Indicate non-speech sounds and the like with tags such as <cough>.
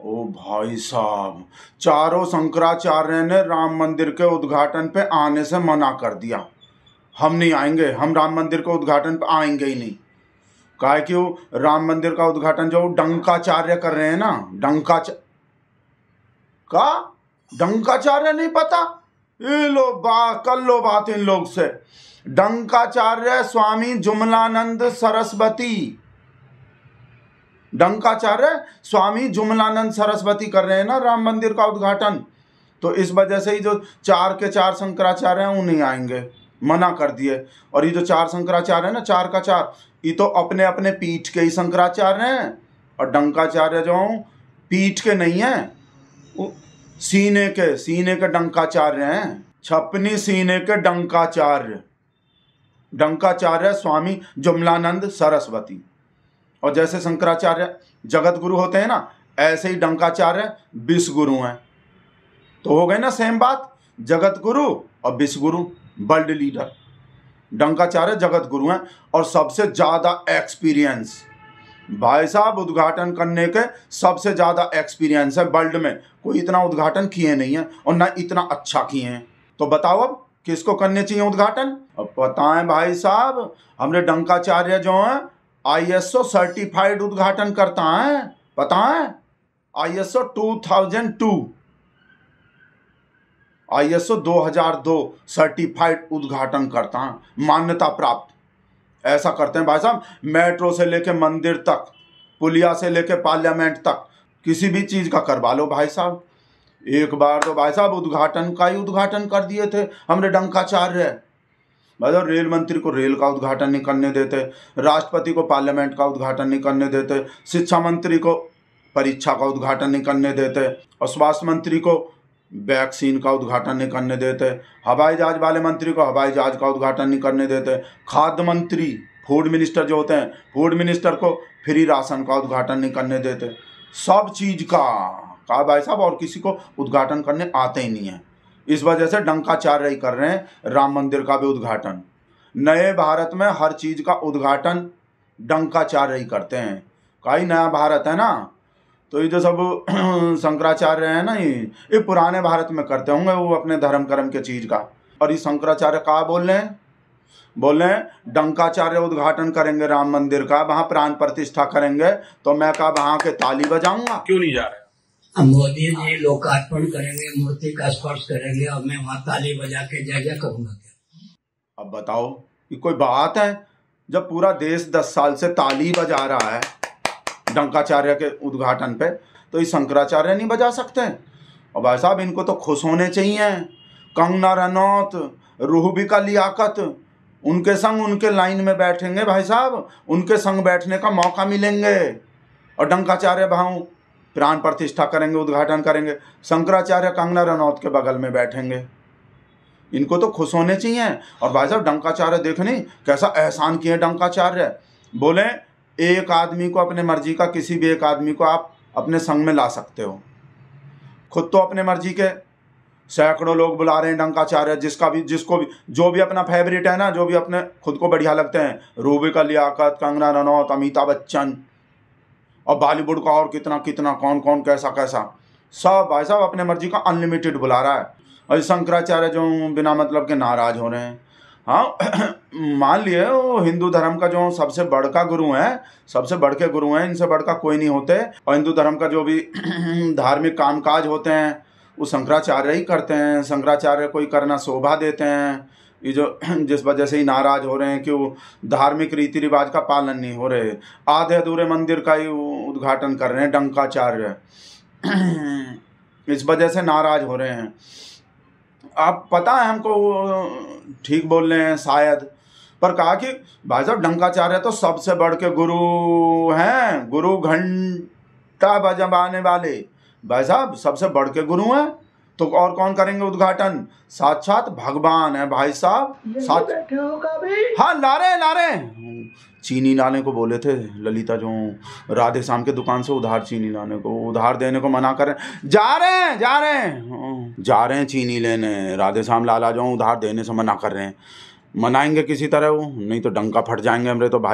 ओ भाई साहब चारों शंकराचार्य ने राम मंदिर के उद्घाटन पे आने से मना कर दिया हम नहीं आएंगे हम राम मंदिर के उद्घाटन पे आएंगे ही नहीं कहा कि वो राम मंदिर का उद्घाटन जो डंकाचार्य कर रहे हैं ना डंका का डंकाचार्य नहीं पता ये लो बा कर लो बात इन लोग से डंकाचार्य स्वामी जुमलानंद सरस्वती डंकाचार्य स्वामी जुमलानंद सरस्वती कर रहे हैं ना राम मंदिर का उद्घाटन तो इस वजह से ही जो चार के चार शंकराचार्य हैं वो नहीं आएंगे मना कर दिए और ये जो चार शंकराचार्य है ना चार का चार ये तो अपने अपने पीठ के ही शंकराचार्य हैं और डंकाचार्य जो हूँ पीठ के नहीं हैं सीने के सीने के डंकाचार्य हैं छपनी सीने के डंकाचार्य डंकाचार्य स्वामी जुमलानंद सरस्वती और जैसे शंकराचार्य जगत गुरु होते हैं ना ऐसे ही डंकाचार्य विश्व गुरु हैं तो हो गए ना सेम बात जगत गुरु और विश्व गुरु वर्ल्ड लीडर डंकाचार्य जगत गुरु हैं और सबसे ज़्यादा एक्सपीरियंस भाई साहब उद्घाटन करने के सबसे ज़्यादा एक्सपीरियंस है वर्ल्ड में कोई इतना उद्घाटन किए नहीं है और ना इतना अच्छा किए हैं तो बताओ अब किसको करने चाहिए उद्घाटन अब बताएं भाई साहब हमने डंकाचार्य जो हैं आईएसओ सर्टिफाइड उद्घाटन करता है पता है आईएसओ 2002 आईएसओ 2002 सर्टिफाइड उद्घाटन करता है मान्यता प्राप्त ऐसा करते हैं भाई साहब मेट्रो से लेके मंदिर तक पुलिया से लेके पार्लियामेंट तक किसी भी चीज़ का करवा लो भाई साहब एक बार तो भाई साहब उद्घाटन का ही उद्घाटन कर दिए थे हमने डंकाचार्य भाई रेल मंत्री को रेल का उद्घाटन नहीं करने देते राष्ट्रपति को पार्लियामेंट का उद्घाटन नहीं करने देते शिक्षा मंत्री को परीक्षा का उद्घाटन नहीं करने देते और स्वास्थ्य मंत्री को वैक्सीन का उद्घाटन नहीं करने देते हवाई जहाज वाले मंत्री को हवाई जहाज का उद्घाटन नहीं करने देते खाद्य मंत्री फूड मिनिस्टर जो होते हैं फूड मिनिस्टर को फ्री राशन का उद्घाटन नहीं करने देते सब चीज़ का कहा भाई साहब और किसी को उद्घाटन करने आते ही नहीं है इस वजह से डंकाचार्य ही कर रहे हैं राम मंदिर का भी उद्घाटन नए भारत में हर चीज का उद्घाटन डंकाचार्य ही करते हैं ही नया भारत है ना तो ये जो सब <clears throat> शंकराचार्य हैं ना ये ये पुराने भारत में करते होंगे वो अपने धर्म कर्म के चीज का और ये शंकराचार्य कहा बोल रहे हैं बोल रहे हैं डंकाचार्य उद्घाटन करेंगे राम मंदिर का वहां प्राण प्रतिष्ठा करेंगे तो मैं कहा वहां के ताली बजाऊंगा क्यों नहीं जा रहे हम मोदी जी लोकार्पण करेंगे मूर्ति का स्पर्श करेंगे और मैं वहां ताली बजा के जय जय करूंगा क्या अब बताओ ये कोई बात है जब पूरा देश दस साल से ताली बजा रहा है डंकाचार्य के उद्घाटन पे तो ये शंकराचार्य नहीं बजा सकते और भाई साहब इनको तो खुश होने चाहिए कंगना रनौत रूहबिका लियाकत उनके संग उनके लाइन में बैठेंगे भाई साहब उनके संग बैठने का मौका मिलेंगे और डंकाचार्य भाऊ प्राण प्रतिष्ठा करेंगे उद्घाटन करेंगे शंकराचार्य कंगना रनौत के बगल में बैठेंगे इनको तो खुश होने चाहिए और भाई साहब डंकाचार्य देखने कैसा एहसान किए डंकाचार्य बोले एक आदमी को अपने मर्जी का किसी भी एक आदमी को आप अपने संग में ला सकते हो खुद तो अपने मर्जी के सैकड़ों लोग बुला रहे हैं डंकाचार्य जिसका भी जिसको भी जो भी अपना फेवरेट है ना जो भी अपने खुद को बढ़िया लगते हैं रूबिका लियाकत कंगना रनौत अमिताभ बच्चन और बॉलीवुड का और कितना कितना कौन कौन कैसा कैसा सब भाई साहब अपने मर्जी का अनलिमिटेड बुला रहा है और शंकराचार्य जो बिना मतलब के नाराज हो रहे हैं हाँ <clears throat> मान लिए वो हिंदू धर्म का जो सबसे बड़का गुरु है सबसे बड़ के गुरु हैं इनसे बड़का कोई नहीं होते और हिंदू धर्म का जो भी <clears throat> धार्मिक कामकाज होते हैं वो शंकराचार्य ही करते हैं शंकराचार्य कोई करना शोभा देते हैं ये जो <clears throat> जिस वजह से ही नाराज हो रहे हैं कि वो धार्मिक रीति रिवाज का पालन नहीं हो रहे आधे अधूरे मंदिर का ही उद्घाटन कर रहे हैं डंकाचार्य इस वजह से नाराज हो रहे हैं आप पता है हमको ठीक बोल रहे हैं शायद पर कहा कि भाई साहब डंकाचार्य तो सबसे बढ़ के गुरु हैं गुरु घंटा बजाने वाले भाई साहब सबसे बढ़ के गुरु हैं तो और कौन करेंगे उद्घाटन साक्षात भगवान है भाई साहब हाँ ला रहे ला रहे चीनी लाने को बोले थे ललिता जो राधे श्याम के दुकान से उधार चीनी लाने को उधार देने को मना कर रहे जा रहे हैं जा रहे हैं हाँ, जा रहे हैं चीनी लेने राधे श्याम लाला जो उधार देने से मना कर रहे हैं मनाएंगे किसी तरह वो नहीं तो डंका फट जाएंगे हमरे तो भाई